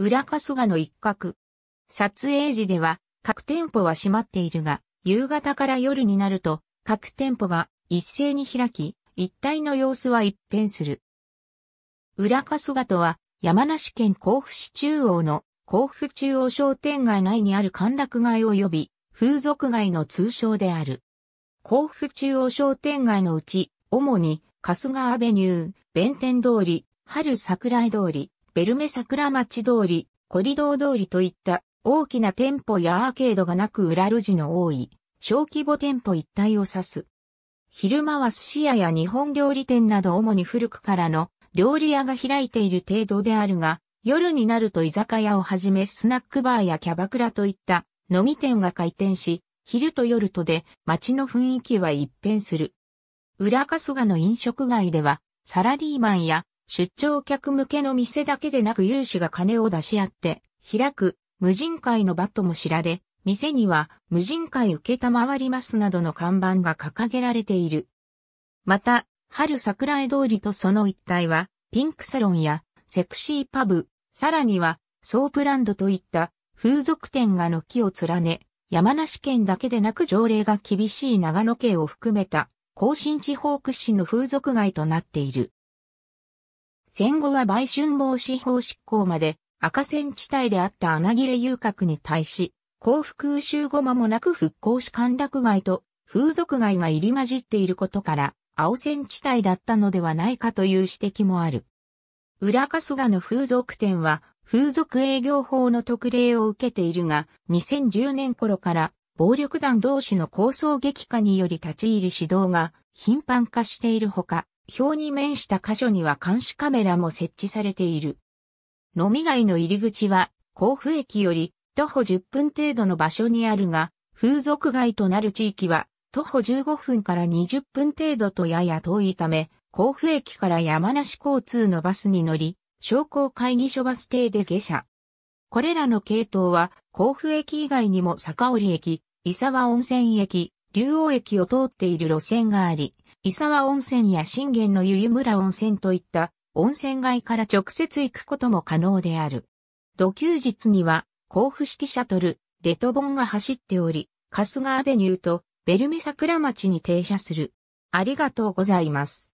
裏春日の一角。撮影時では、各店舗は閉まっているが、夕方から夜になると、各店舗が一斉に開き、一帯の様子は一変する。裏春日とは、山梨県甲府市中央の甲府中央商店街内にある歓楽街及び風俗街の通称である。甲府中央商店街のうち、主に春日アベニュー、弁天通り、春桜井通り、ベルメ桜町通り、コリドー通りといった大きな店舗やアーケードがなく裏路地の多い小規模店舗一帯を指す。昼間は寿司屋や日本料理店など主に古くからの料理屋が開いている程度であるが、夜になると居酒屋をはじめスナックバーやキャバクラといった飲み店が開店し、昼と夜とで街の雰囲気は一変する。裏春日の飲食街ではサラリーマンや出張客向けの店だけでなく有志が金を出し合って開く無人会の場とも知られ、店には無人会受けたまわりますなどの看板が掲げられている。また、春桜江通りとその一帯は、ピンクサロンやセクシーパブ、さらにはソープランドといった風俗店が軒を連ね、山梨県だけでなく条例が厳しい長野県を含めた、甲信地方屈指の風俗街となっている。戦後は売春防止法執行まで赤線地帯であった穴切れ遊郭に対し、幸福空襲後間もなく復興し歓楽街と風俗街が入り混じっていることから、青線地帯だったのではないかという指摘もある。裏春日の風俗店は、風俗営業法の特例を受けているが、2010年頃から暴力団同士の抗争激化により立ち入り指導が頻繁化しているほか、表に面した箇所には監視カメラも設置されている。飲み街の入り口は、甲府駅より徒歩10分程度の場所にあるが、風俗街となる地域は、徒歩15分から20分程度とやや遠いため、甲府駅から山梨交通のバスに乗り、商工会議所バス停で下車。これらの系統は、甲府駅以外にも坂織駅、伊沢温泉駅、竜王駅を通っている路線があり、伊沢温泉や信玄の湯湯村温泉といった温泉街から直接行くことも可能である。土休日には、甲府式シャトル、レトボンが走っており、春日アベニューとベルメ桜町に停車する。ありがとうございます。